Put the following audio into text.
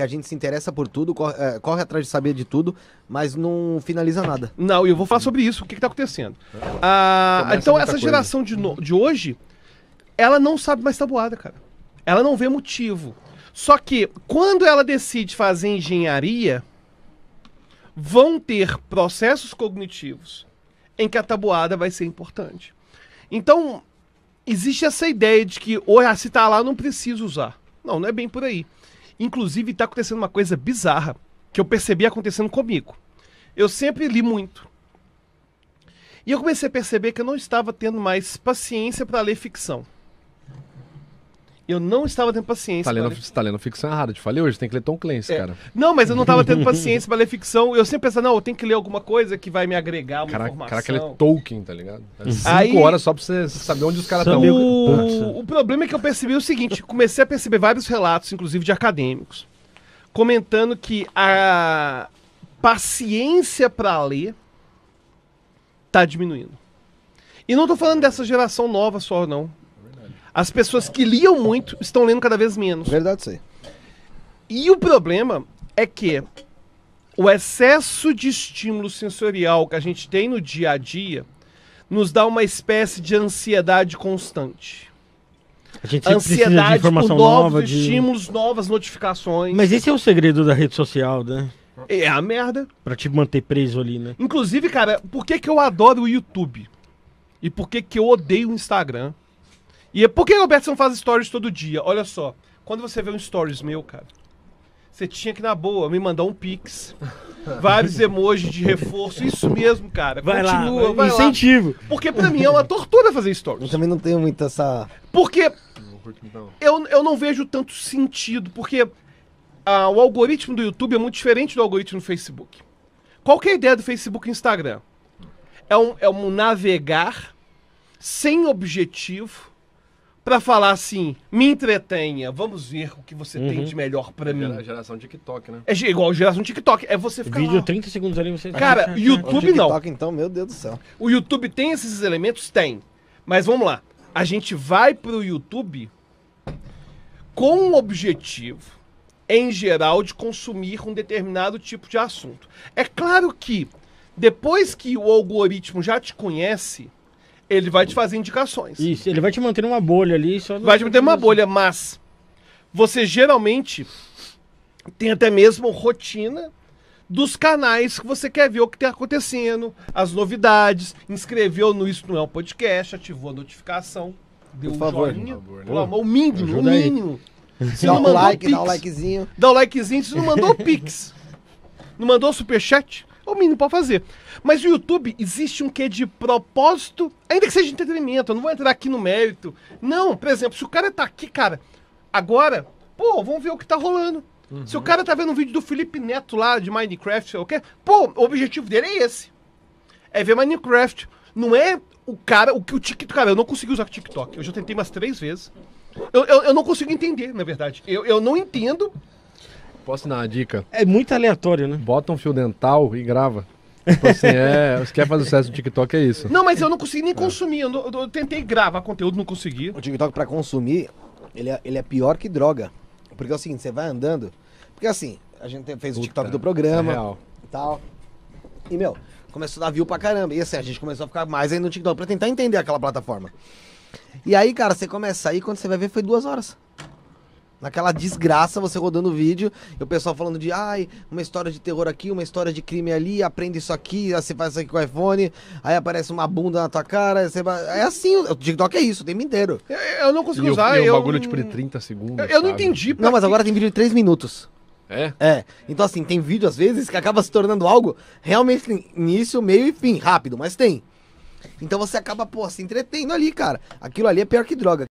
que a gente se interessa por tudo, corre, é, corre, atrás de saber de tudo, mas não finaliza nada. Não, eu vou falar sobre isso, o que está acontecendo. Ah, então, essa geração de, no, de hoje, ela não sabe mais tabuada, cara. Ela não vê motivo. Só que, quando ela decide fazer engenharia, vão ter processos cognitivos em que a tabuada vai ser importante. Então, existe essa ideia de que, ou é, se está lá, não preciso usar. Não, não é bem por aí. Inclusive, está acontecendo uma coisa bizarra que eu percebi acontecendo comigo. Eu sempre li muito. E eu comecei a perceber que eu não estava tendo mais paciência para ler ficção. Eu não estava tendo paciência. Tá lendo, você tá lendo ficção errada. Te falei hoje, tem que ler Tom Clancy, é. cara. Não, mas eu não estava tendo paciência para ler ficção. Eu sempre pensava, não, eu tenho que ler alguma coisa que vai me agregar uma cara, é informação. Cara, aquele Tolkien, tá ligado? É cinco Aí... horas só para você saber onde os caras estão. O... o problema é que eu percebi o seguinte, comecei a perceber vários relatos, inclusive de acadêmicos, comentando que a paciência para ler tá diminuindo. E não tô falando dessa geração nova só, não. As pessoas que liam muito estão lendo cada vez menos. Verdade, sim. E o problema é que o excesso de estímulo sensorial que a gente tem no dia a dia nos dá uma espécie de ansiedade constante. A gente ansiedade de informação por novos nova, estímulos, de... novas notificações. Mas esse é o segredo da rede social, né? É a merda. Pra te manter preso ali, né? Inclusive, cara, por que, que eu adoro o YouTube? E por que, que eu odeio o Instagram? E é, por que o Robertson faz stories todo dia? Olha só, quando você vê um stories meu, cara, você tinha que, na boa, me mandar um pix. Vários emojis de reforço. Isso mesmo, cara. Vai Continua, lá, vai incentivo. Lá. Porque pra mim é uma tortura fazer stories. Eu também não tenho muito essa... Porque eu, eu não vejo tanto sentido. Porque ah, o algoritmo do YouTube é muito diferente do algoritmo do Facebook. Qual que é a ideia do Facebook e Instagram? É um, é um navegar sem objetivo para falar assim, me entretenha, vamos ver o que você uhum. tem de melhor para mim. É geração TikTok, né? É igual geração TikTok, é você ficar Vídeo lá. 30 segundos ali você... Cara, YouTube não. TikTok então, meu Deus do céu. O YouTube tem esses elementos? Tem. Mas vamos lá. A gente vai pro YouTube com o objetivo, em geral, de consumir um determinado tipo de assunto. É claro que depois que o algoritmo já te conhece ele vai te fazer indicações. Isso, ele vai te manter numa bolha ali. Só vai te manter numa bolha, mas você geralmente tem até mesmo rotina dos canais que você quer ver o que está acontecendo, as novidades, inscreveu no Isso Não É um Podcast, ativou a notificação, deu um favor, joinha, o mínimo, o mínimo. Se dá um like, pix, dá um likezinho. Dá um likezinho, se não mandou o Pix, não mandou o Superchat, é o mínimo para fazer. Mas o YouTube existe um quê de propósito, ainda que seja de entretenimento. Eu não vou entrar aqui no mérito. Não, por exemplo, se o cara tá aqui, cara, agora, pô, vamos ver o que tá rolando. Uhum. Se o uhum. cara tá vendo um vídeo do Felipe Neto lá de Minecraft, sei o quê, pô, o objetivo dele é esse. É ver Minecraft. Não é o cara, o que o TikTok. Cara, eu não consegui usar o TikTok. Eu já tentei umas três vezes. Eu, eu, eu não consigo entender, na verdade. Eu, eu não entendo Posso dar uma dica? É muito aleatório, né? Bota um fio dental e grava. Tipo assim, é, se quer fazer sucesso no TikTok, é isso. Não, mas eu não consegui nem consumir. Eu, eu, eu tentei gravar conteúdo, não consegui. O TikTok pra consumir, ele é, ele é pior que droga. Porque é o seguinte, você vai andando. Porque assim, a gente fez Puta, o TikTok do programa é e tal. E, meu, começou a dar view pra caramba. E assim, a gente começou a ficar mais Aí no TikTok pra tentar entender aquela plataforma. E aí, cara, você começa aí, quando você vai ver, foi duas horas. Naquela desgraça, você rodando o vídeo e o pessoal falando de ai, uma história de terror aqui, uma história de crime ali, aprende isso aqui, você faz isso aqui com o iPhone, aí aparece uma bunda na tua cara. Você... É assim, o TikTok é isso, o tempo inteiro. Eu, eu não consigo e usar. E o, eu... bagulho tipo de 30 segundos. Eu, eu não entendi. Não, mas que... agora tem vídeo de 3 minutos. É? É. Então, assim, tem vídeo às vezes que acaba se tornando algo realmente início, meio e fim, rápido, mas tem. Então você acaba, pô, se entretendo ali, cara. Aquilo ali é pior que droga.